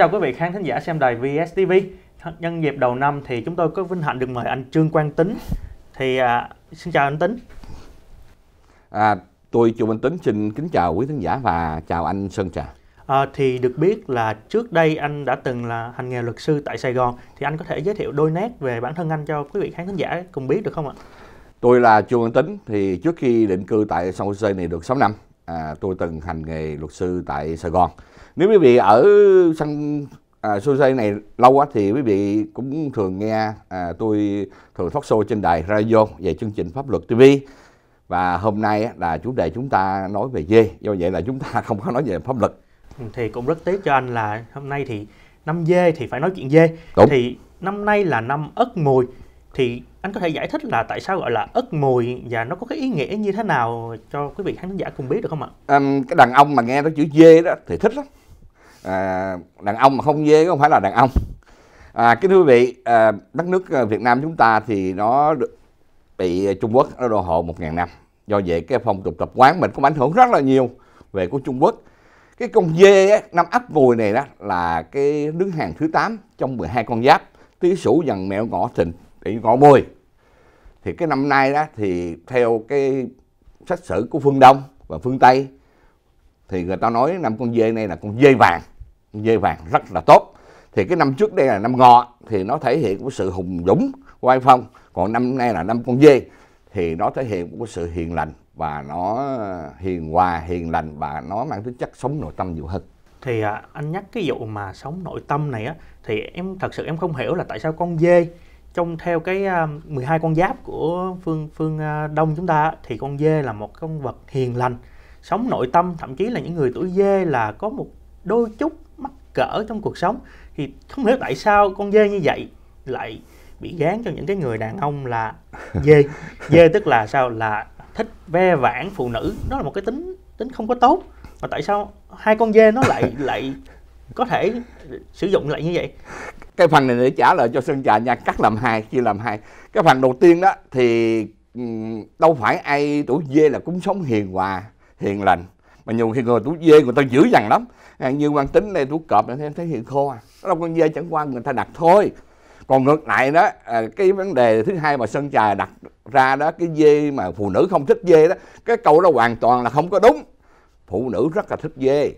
chào quý vị khán thính giả xem đài VSTV. Nhân dịp đầu năm thì chúng tôi có vinh hạnh được mời anh Trương Quang Tính. Thì à, xin chào anh Tính. À, tôi Trương Minh Tính xin kính chào quý khán giả và chào anh Sơn Trà. À, thì được biết là trước đây anh đã từng là hành nghề luật sư tại Sài Gòn thì anh có thể giới thiệu đôi nét về bản thân anh cho quý vị khán thính giả cùng biết được không ạ? Tôi là Trương Minh Tính thì trước khi định cư tại San Jose này được 6 năm à, tôi từng hành nghề luật sư tại Sài Gòn. Nếu quý vị ở sân à, show này lâu quá thì quý vị cũng thường nghe à, tôi thường phát show trên đài radio về chương trình pháp luật TV và hôm nay là chủ đề chúng ta nói về dê do vậy là chúng ta không có nói về pháp luật ừ, thì cũng rất tiếc cho anh là hôm nay thì năm dê thì phải nói chuyện dê Đúng. thì năm nay là năm ất mùi thì anh có thể giải thích là tại sao gọi là ất mùi và nó có cái ý nghĩa như thế nào cho quý vị khán giả cùng biết được không ạ? À, cái đàn ông mà nghe cái chữ dê đó thì thích lắm. À, đàn ông mà không dê không phải là đàn ông. À, kính thưa quý vị, à, đất nước à, Việt Nam chúng ta thì nó được, bị Trung Quốc nó đô hộ 1.000 năm. Do vậy cái phong tục tập quán mình cũng ảnh hưởng rất là nhiều về của Trung Quốc. Cái con dê á, năm ấp mùi này đó là cái đứng hàng thứ 8 trong 12 con giáp. Tứ sủ dần mẹo ngõ thịnh để ngọ mùi thì cái năm nay đó thì theo cái sách sử của phương đông và phương tây thì người ta nói năm con dê này là con dê vàng con dê vàng rất là tốt thì cái năm trước đây là năm ngọ thì nó thể hiện của sự hùng dũng oai phong còn năm nay là năm con dê thì nó thể hiện của sự hiền lành và nó hiền hòa hiền lành và nó mang tính chất sống nội tâm nhiều hơn thì à, anh nhắc cái vụ mà sống nội tâm này á thì em thật sự em không hiểu là tại sao con dê trong theo cái 12 à, con giáp của phương phương à, đông chúng ta thì con dê là một con vật hiền lành sống nội tâm thậm chí là những người tuổi dê là có một đôi chút mắc cỡ trong cuộc sống thì không hiểu tại sao con dê như vậy lại bị gán cho những cái người đàn ông là dê dê tức là sao là thích ve vãn phụ nữ đó là một cái tính tính không có tốt mà tại sao hai con dê nó lại lại có thể sử dụng lại như vậy cái phần này để trả lời cho sơn trà nha cắt làm hai chia làm hai cái phần đầu tiên đó thì ừ, đâu phải ai tuổi dê là cũng sống hiền hòa hiền lành mà nhiều khi người tuổi dê người ta dữ dằn lắm à, như quan tính đây tuổi cọp này thấy hiền khô à đâu con dê chẳng qua người ta đặt thôi còn ngược lại đó à, cái vấn đề thứ hai mà sơn trà đặt ra đó cái dê mà phụ nữ không thích dê đó cái câu đó hoàn toàn là không có đúng phụ nữ rất là thích dê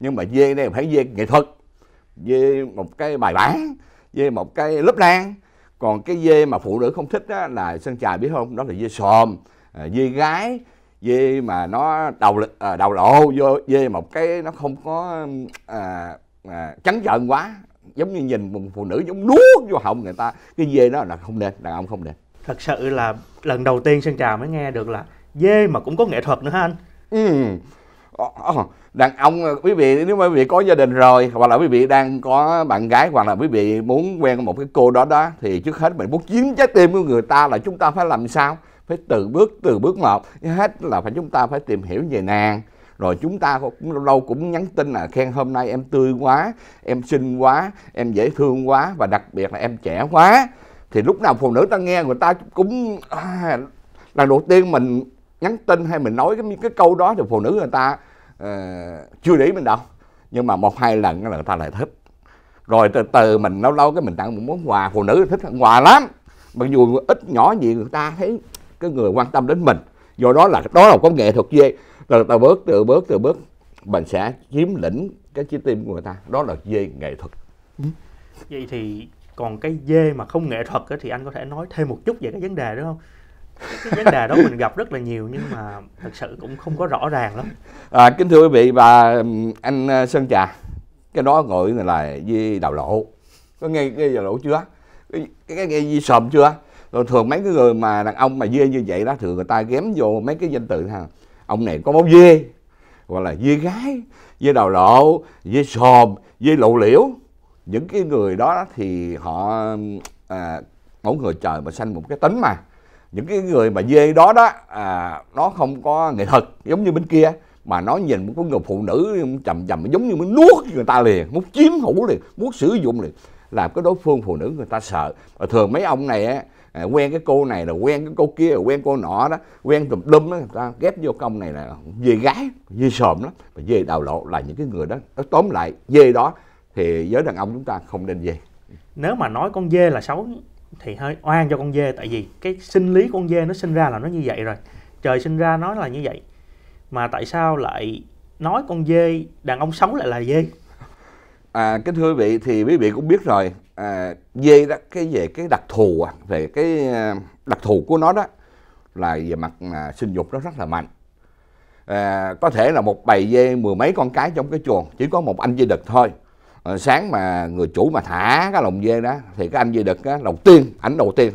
nhưng mà dê đây phải dê nghệ thuật dê một cái bài bản dê một cái lớp lan còn cái dê mà phụ nữ không thích đó là sơn trà biết không đó là dê sòm à, dê gái dê mà nó đầu à, đầu lộ vô dê một cái nó không có à, à, trắng trợn quá giống như nhìn một phụ nữ giống nuốt vô họng người ta cái dê đó là không nên đàn ông không nên thật sự là lần đầu tiên sơn trà mới nghe được là dê mà cũng có nghệ thuật nữa hả anh ừ Ờ, ờ, đàn ông ờ, quý vị nếu mà quý vị có gia đình rồi hoặc là quý vị đang có bạn gái hoặc là quý vị muốn quen một cái cô đó đó thì trước hết mình muốn chiếm trái tim của người ta là chúng ta phải làm sao phải từ bước từ bước một hết là phải chúng ta phải tìm hiểu về nàng rồi chúng ta cũng lâu lâu cũng nhắn tin là khen hôm nay em tươi quá em xinh quá em dễ thương quá và đặc biệt là em trẻ quá thì lúc nào phụ nữ ta nghe người ta cũng à, lần đầu tiên mình nhắn tin hay mình nói cái cái câu đó thì phụ nữ người ta uh, chưa để mình đâu nhưng mà một hai lần là người ta lại thích rồi từ từ mình lâu lâu cái mình tặng một món quà phụ nữ thích tặng quà lắm mặc dù ít nhỏ gì người ta thấy cái người quan tâm đến mình do đó là đó là có công nghệ thuộc về từ từ bớt từ bớt từ bớt mình sẽ chiếm lĩnh cái trái tim của người ta đó là dê nghệ thuật vậy thì còn cái dê mà không nghệ thuật thì anh có thể nói thêm một chút về cái vấn đề đúng không cái vấn đề đó mình gặp rất là nhiều nhưng mà thật sự cũng không có rõ ràng lắm à, kính thưa quý vị và anh ờ, sơn trà cái đó gọi là di đào lộ có nghe cái đào lộ chưa cái, cái nghe di sòm chưa rồi thường mấy cái người mà đàn ông mà dê như vậy đó thường người ta ghém vô mấy cái danh từ ha ông này có máu dê gọi là dê gái dê đào lộ dê sòm dê lộ liễu những cái người đó thì họ à, mẫu người trời mà sanh một cái tính mà những cái người mà dê đó đó à, nó không có nghệ thuật giống như bên kia mà nó nhìn một người phụ nữ chầm chầm giống như muốn nuốt người ta liền muốn chiếm hữu liền muốn sử dụng liền làm cái đối phương phụ nữ người ta sợ và thường mấy ông này á à, quen cái cô này là quen cái cô kia là quen cô nọ đó quen tùm lum đó người ta ghép vô công này là dê gái dê sòm lắm và dê đào lộ là những cái người đó nó tóm lại dê đó thì giới đàn ông chúng ta không nên dê nếu mà nói con dê là xấu thì hơi oan cho con dê tại vì cái sinh lý con dê nó sinh ra là nó như vậy rồi trời sinh ra nó là như vậy mà tại sao lại nói con dê đàn ông sống lại là dê à, kính thưa quý vị thì quý vị cũng biết rồi à, dê đó cái về cái đặc thù à, về cái à, đặc thù của nó đó là về mặt à, sinh dục nó rất là mạnh à, có thể là một bầy dê mười mấy con cái trong cái chuồng chỉ có một anh dê đực thôi Ờ, sáng mà người chủ mà thả cái lồng dê đó thì cái anh dê đực á, đầu tiên ảnh đầu tiên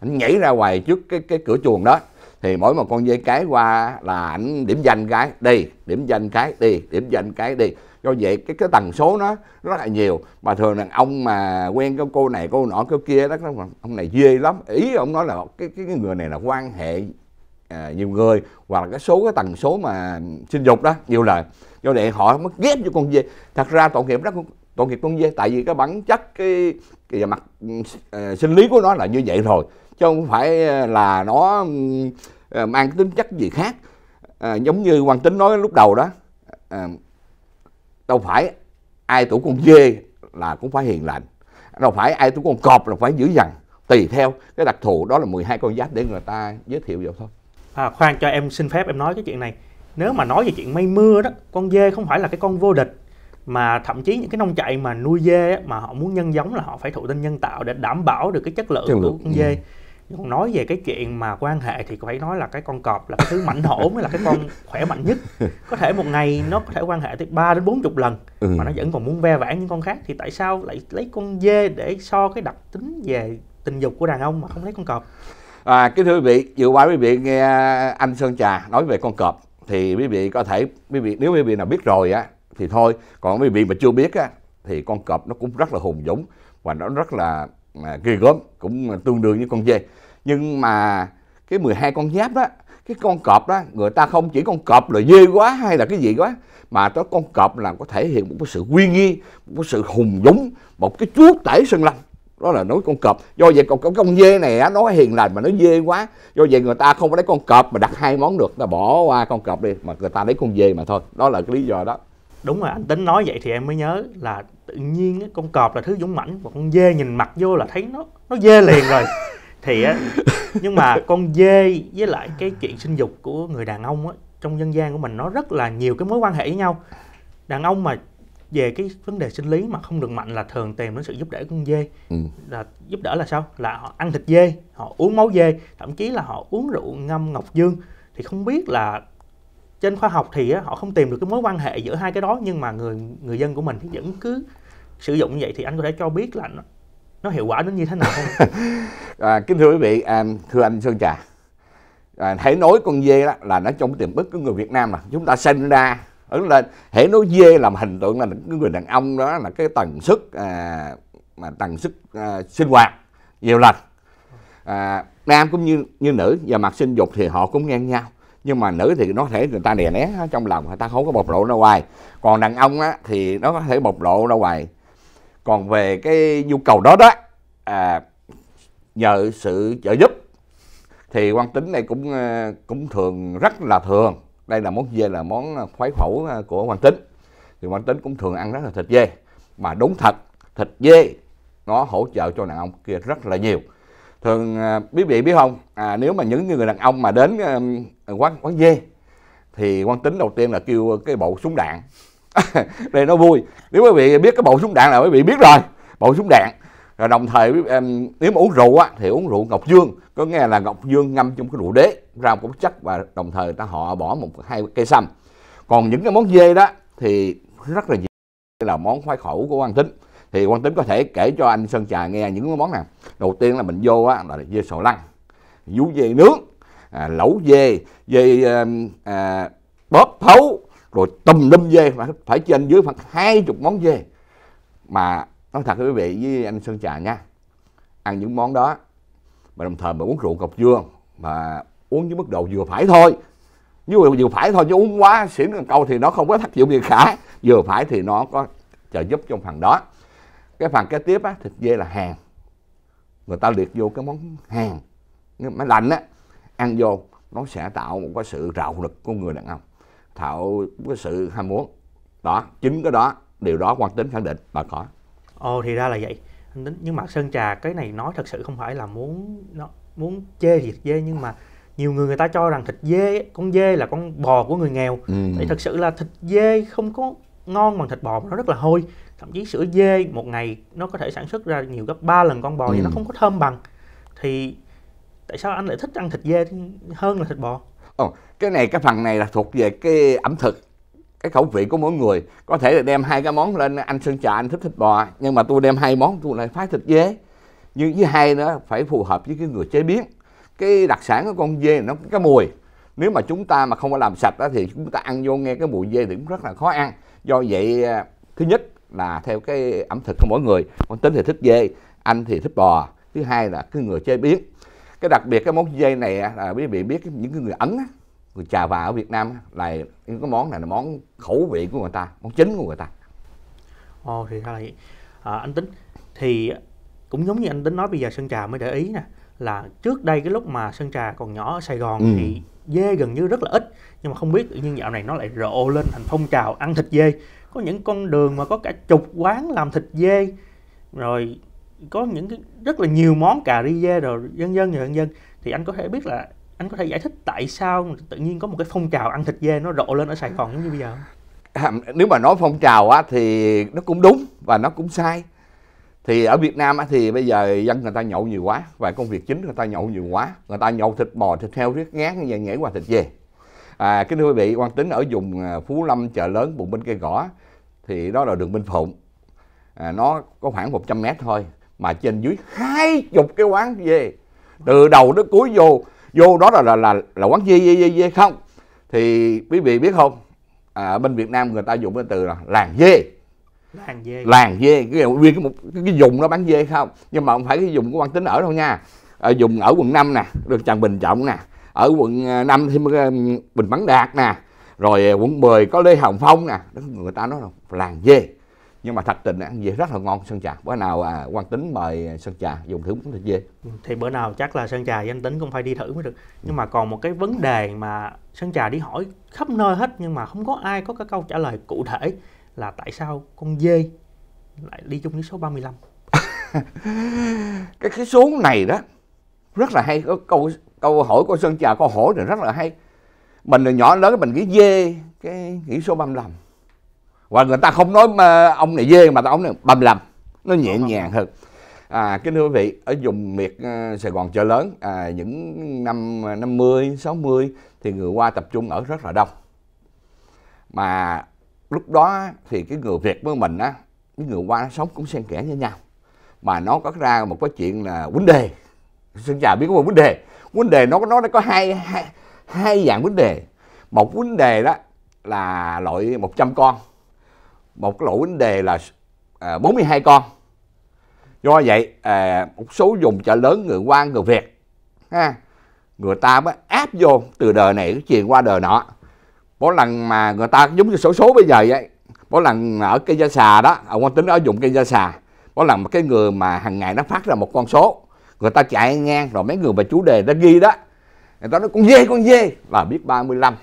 ảnh nhảy ra ngoài trước cái cái cửa chuồng đó thì mỗi một con dê cái qua là ảnh điểm danh cái đi điểm danh cái đi điểm danh cái đi do vậy cái cái tần số nó rất là nhiều mà thường đàn ông mà quen cái cô này cô nọ cô kia đó ông này dê lắm ý ông nói là cái cái người này là quan hệ à, nhiều người hoặc là cái số cái tần số mà sinh dục đó nhiều là do vậy họ mới ghép cho con dê thật ra tội nghiệp đó tội nghiệp con dê tại vì cái bản chất cái, cái mặt ừ, à, sinh lý của nó là như vậy rồi chứ không phải à, là nó ừ, à, mang tính chất gì khác à, giống như hoàng tính nói lúc đầu đó à, đâu phải ai tuổi con dê là cũng phải hiền lành đâu phải ai tuổi con cọp là phải dữ dằn tùy theo cái đặc thù đó là 12 con giáp để người ta giới thiệu vậy thôi à, khoan cho em xin phép em nói cái chuyện này nếu mà nói về chuyện mây mưa đó con dê không phải là cái con vô địch mà thậm chí những cái nông trại mà nuôi dê á, mà họ muốn nhân giống là họ phải thụ tinh nhân tạo để đảm bảo được cái chất lượng, chất lượng. của con dê ừ còn nói về cái chuyện mà quan hệ thì phải nói là cái con cọp là cái thứ mạnh hổ mới là cái con khỏe mạnh nhất có thể một ngày nó có thể quan hệ tới 3 đến bốn chục lần ừ. mà nó vẫn còn muốn ve vãn những con khác thì tại sao lại lấy con dê để so cái đặc tính về tình dục của đàn ông mà không lấy con cọp À, kính thưa quý vị, vừa qua quý vị nghe anh Sơn Trà nói về con cọp thì quý vị có thể quý vị nếu quý vị nào biết rồi á thì thôi, còn quý vị mà chưa biết á thì con cọp nó cũng rất là hùng dũng và nó rất là mà, ghê gớm, cũng tương đương như con dê. Nhưng mà cái 12 con giáp đó, cái con cọp đó người ta không chỉ con cọp là dê quá hay là cái gì quá mà tới con cọp là có thể hiện một cái sự uy nghi, một cái sự hùng dũng, một cái chúa tể sơn lâm đó là nói con cọp do vậy còn con dê này á nói hiền lành mà nó dê quá do vậy người ta không có lấy con cọp mà đặt hai món được ta bỏ qua con cọp đi mà người ta lấy con dê mà thôi đó là cái lý do đó đúng rồi anh tính nói vậy thì em mới nhớ là tự nhiên á, con cọp là thứ dũng mãnh và con dê nhìn mặt vô là thấy nó nó dê liền rồi thì á nhưng mà con dê với lại cái chuyện sinh dục của người đàn ông á trong dân gian của mình nó rất là nhiều cái mối quan hệ với nhau đàn ông mà về cái vấn đề sinh lý mà không được mạnh là thường tìm đến sự giúp đỡ con dê ừ. là giúp đỡ là sao là họ ăn thịt dê họ uống máu dê thậm chí là họ uống rượu ngâm ngọc dương thì không biết là trên khoa học thì họ không tìm được cái mối quan hệ giữa hai cái đó nhưng mà người người dân của mình thì vẫn cứ sử dụng như vậy thì anh có thể cho biết là nó, nó hiệu quả đến như thế nào không? à, kính thưa quý vị, à, thưa anh Sơn Trà, à, hãy nói con dê đó là nó trong tiềm thức của người Việt Nam mà chúng ta sinh ra ứng lên hễ nói dê làm hình tượng là cái người đàn ông đó là cái tần suất à, mà tần suất à, sinh hoạt nhiều lần à, nam cũng như như nữ và mặt sinh dục thì họ cũng ngang nhau nhưng mà nữ thì nó thể người ta đè nén trong lòng người ta không có bộc lộ ra ngoài còn đàn ông á, thì nó có thể bộc lộ ra ngoài còn về cái nhu cầu đó đó à, nhờ sự trợ giúp thì quan tính này cũng à, cũng thường rất là thường đây là món dê là món à, khoái khẩu à, của Hoàng Tính thì Hoàng Tính cũng thường ăn rất là thịt dê mà đúng thật thịt dê nó hỗ trợ cho đàn ông kia rất là nhiều thường à, quý vị biết không à, nếu mà những người đàn ông mà đến quán quán dê thì quan tính đầu tiên là kêu cái bộ súng đạn đây nó vui nếu quý vị biết cái bộ súng đạn là quý vị biết rồi bộ súng đạn rồi đồng thời nếu mà uống rượu á, thì uống rượu ngọc dương có nghe là ngọc dương ngâm trong cái rượu đế ra một chất và đồng thời ta họ bỏ một hai cây sâm còn những cái món dê đó thì rất là nhiều là món khoái khẩu của quan tính thì quan tính có thể kể cho anh sơn trà nghe những cái món nào đầu tiên là mình vô á, là dê sầu lăn vú dê nướng à, lẩu dê dê à, bóp thấu rồi tùm lum dê phải, phải trên dưới khoảng hai chục món dê mà nói thật với quý vị với anh sơn trà nha ăn những món đó mà đồng thời mà uống rượu cọc dưa mà uống với mức độ vừa phải thôi như vừa phải thôi chứ uống quá xỉn cần câu thì nó không có tác dụng gì cả vừa phải thì nó có trợ giúp trong phần đó cái phần kế tiếp á, thịt dê là hàng người ta liệt vô cái món hàng máy lạnh á ăn vô nó sẽ tạo một cái sự rạo lực của người đàn ông tạo cái sự ham muốn đó chính cái đó điều đó quan tính khẳng định bà có ồ thì ra là vậy nhưng mà sơn trà cái này nói thật sự không phải là muốn nó muốn chê thịt dê nhưng mà nhiều người người ta cho rằng thịt dê con dê là con bò của người nghèo ừ. thì thật sự là thịt dê không có ngon bằng thịt bò mà nó rất là hôi thậm chí sữa dê một ngày nó có thể sản xuất ra nhiều gấp 3 lần con bò ừ. thì nó không có thơm bằng thì tại sao anh lại thích ăn thịt dê hơn là thịt bò Ồ, cái này cái phần này là thuộc về cái ẩm thực cái khẩu vị của mỗi người có thể là đem hai cái món lên anh sơn trà anh thích thịt bò nhưng mà tôi đem hai món tôi lại phái thịt dê nhưng với hai nó phải phù hợp với cái người chế biến cái đặc sản của con dê nó cái mùi nếu mà chúng ta mà không có làm sạch đó thì chúng ta ăn vô nghe cái mùi dê thì cũng rất là khó ăn do vậy à, thứ nhất là theo cái ẩm thực của mỗi người con tính thì thích dê anh thì thích bò thứ hai là cái người chế biến cái đặc biệt cái món dê này là quý vị biết những cái người ấn người trà bà ở Việt Nam là những cái món này là món khẩu vị của người ta món chính của người ta Ồ thì ra là vậy à, anh tính thì cũng giống như anh tính nói bây giờ sân Trà mới để ý nè là trước đây cái lúc mà sân Trà còn nhỏ ở Sài Gòn ừ. thì dê gần như rất là ít nhưng mà không biết tự nhiên dạo này nó lại rộ lên thành phong trào ăn thịt dê có những con đường mà có cả chục quán làm thịt dê rồi có những cái rất là nhiều món cà ri dê rồi dân dân rồi dân dân thì anh có thể biết là anh có thể giải thích tại sao tự nhiên có một cái phong trào ăn thịt dê nó rộ lên ở Sài Gòn như bây giờ nếu mà nói phong trào á thì nó cũng đúng và nó cũng sai thì ở Việt Nam á, thì bây giờ dân người ta nhậu nhiều quá và công việc chính người ta nhậu nhiều quá người ta nhậu thịt bò thịt heo riết ngán và nhảy qua thịt dê à, kính thưa quý vị quan tính ở vùng à, Phú Lâm chợ lớn vùng bên cây gõ thì đó là đường Minh Phụng à, nó có khoảng 100 mét thôi mà trên dưới hai chục cái quán dê từ đầu đến cuối vô vô đó là là là, là quán dê dê dê không thì quý vị biết không à, bên Việt Nam người ta dùng cái từ là làng dê làng dê làng dê cái nguyên cái, một, cái dùng nó bán dê không nhưng mà không phải cái dùng của quan tính ở đâu nha à, dùng ở quận 5 nè được trần bình trọng nè ở quận 5 à, thêm à, bình bắn đạt nè rồi à, quận 10 có lê hồng phong nè người ta nói là làng dê nhưng mà thật tình ăn về rất là ngon sơn trà bữa nào à, quan tính mời sơn trà dùng thử món thịt dê ừ, thì bữa nào chắc là sơn trà danh tính cũng phải đi thử mới được nhưng mà còn một cái vấn đề mà sơn trà đi hỏi khắp nơi hết nhưng mà không có ai có cái câu trả lời cụ thể là tại sao con dê lại đi chung với số 35 cái cái số này đó rất là hay câu câu hỏi của sơn trà câu hỏi này rất là hay mình là nhỏ lớn mình nghĩ dê cái nghĩ số 35 hoặc người ta không nói mà ông này dê mà ta ông này lầm nó nhẹ nhàng hơn à kính thưa quý vị ở vùng miệt ờ, Sài Gòn chợ lớn à, những năm 50 ờ, 60 thì người qua tập trung ở rất là đông mà lúc đó thì cái người Việt với mình á cái người qua sống cũng xen kẽ với nhau mà nó có ra một cái chuyện là vấn đề xin chào biết có một vấn đề vấn đề nó nó có hai, hai hai dạng vấn đề một vấn đề đó là loại 100 con một cái lỗ vấn đề là à, 42 con do vậy à, một số dùng chợ lớn người quan người việt ha người ta mới áp vô từ đời này truyền qua đời nọ mỗi lần mà người ta giống như sổ số, bây giờ vậy mỗi lần ở cây da xà đó ở à, quan tính ở dùng cây da xà mỗi lần mà cái người mà hàng ngày nó phát ra một con số người ta chạy ngang rồi mấy người mà chủ đề đã ghi đó người ta nói con dê con dê là biết 35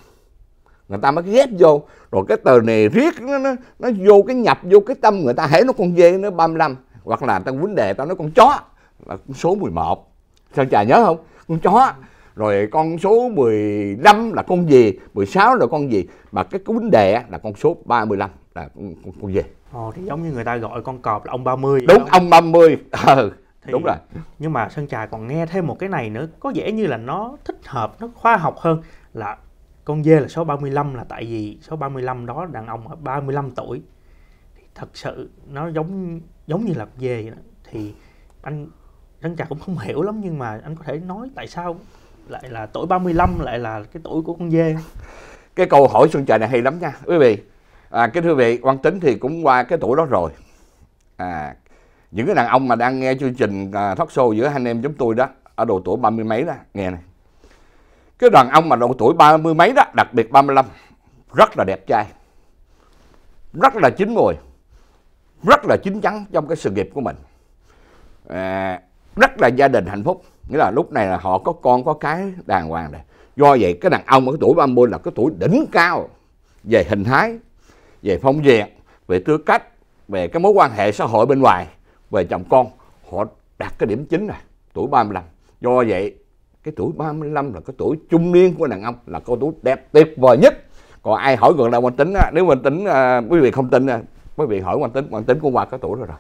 người ta mới ghép vô rồi cái tờ này riết nó, nó, nó vô cái nhập vô cái tâm người ta hễ nó con dê nó 35 hoặc là tao vấn đề tao nói con chó là số 11 sao chà nhớ không con chó rồi con số 15 là con gì 16 là con gì mà cái vấn đề là con số 35 là con, con, gì Ồ, thì giống như người ta gọi con cọp là ông 30 đúng ông 30 ừ thì, đúng rồi nhưng mà sơn trà còn nghe thêm một cái này nữa có vẻ như là nó thích hợp nó khoa học hơn là con dê là số 35 là tại vì số 35 đó đàn ông ở 35 tuổi. Thì thật sự nó giống giống như là con dê vậy đó. Thì anh anh chặt cũng không hiểu lắm nhưng mà anh có thể nói tại sao lại là tuổi 35 lại là cái tuổi của con dê. Cái câu hỏi xuân trời này hay lắm nha quý vị. À, cái thưa vị, quan tính thì cũng qua cái tuổi đó rồi. À, những cái đàn ông mà đang nghe chương trình à, thoát show giữa anh em chúng tôi đó ở độ tuổi ba mươi mấy đó nghe này cái đàn ông mà độ tuổi ba mươi mấy đó đặc biệt 35 rất là đẹp trai rất là chín mùi rất là chín chắn trong cái sự nghiệp của mình à, rất là gia đình hạnh phúc nghĩa là lúc này là họ có con có cái đàng hoàng này. do vậy cái đàn ông ở cái tuổi 30 là cái tuổi đỉnh cao về hình thái về phong việt về tư cách về cái mối quan hệ xã hội bên ngoài về chồng con họ đạt cái điểm chính này tuổi 35 do vậy cái tuổi 35 là cái tuổi trung niên của đàn ông là cái tuổi đẹp tuyệt vời nhất còn ai hỏi gần đầu quan tính á, nếu quan tính à, quý vị không tin à, quý vị hỏi quan tính quan tính cũng qua cái tuổi rồi rồi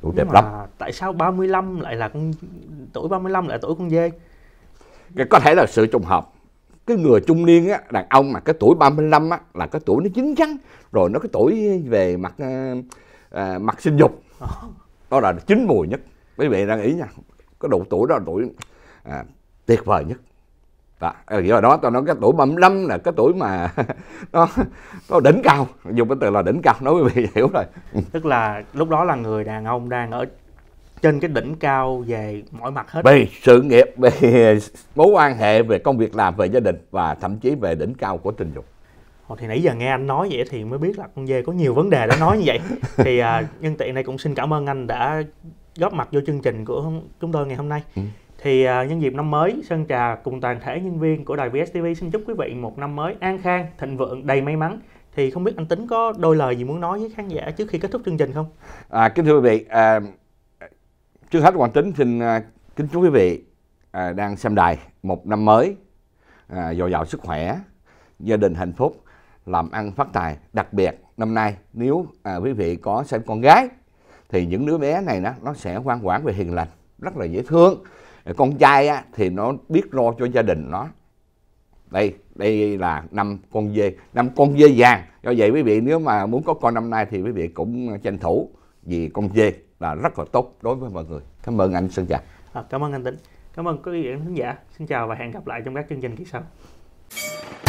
tuổi đẹp lắm tại sao 35 lại là con tuổi 35 lại tuổi con dê cái có thể là sự trùng hợp cái người trung niên á, đàn ông mà cái tuổi 35 á, là cái tuổi nó chín chắn rồi nó cái tuổi về mặt à, à mặt sinh dục ờ. đó là chín mùi nhất quý vị đang ý nha cái độ tuổi đó là tuổi à, tuyệt vời nhất ờ, đó. do đó tôi nói cái tuổi mầm lăm là cái tuổi mà nó nó đỉnh cao dùng cái từ là đỉnh cao nói với vị hiểu rồi tức là lúc đó là người đàn ông đang ở trên cái đỉnh cao về mọi mặt hết về sự nghiệp về mối quan hệ về công việc làm về gia đình và thậm chí về đỉnh cao của tình dục thì nãy giờ nghe anh nói vậy thì mới biết là con dê có nhiều vấn đề để nói như vậy thì à, nhân tiện này cũng xin cảm ơn anh đã góp mặt vô chương trình của chúng tôi ngày hôm nay ừ thì à, nhân dịp năm mới Sơn Trà cùng toàn thể nhân viên của đài VSTV xin chúc quý vị một năm mới an khang, thịnh vượng, đầy may mắn thì không biết anh Tính có đôi lời gì muốn nói với khán giả trước khi kết thúc chương trình không? À, kính thưa quý vị, à, trước hết Hoàng Tính xin à, kính chúc quý vị à, đang xem đài một năm mới à, dồi dào sức khỏe, gia đình hạnh phúc, làm ăn phát tài. Đặc biệt năm nay nếu à, quý vị có xem con gái thì những đứa bé này nó nó sẽ ngoan ngoãn về hiền lành, rất là dễ thương con trai á, thì nó biết lo cho gia đình nó đây đây là năm con dê năm con dê vàng do vậy quý vị nếu mà muốn có con năm nay thì quý vị cũng tranh thủ vì con dê là rất là tốt đối với mọi người cảm ơn anh sơn trà à, cảm ơn anh tính cảm ơn quý vị khán giả xin chào và hẹn gặp lại trong các chương trình kỳ sau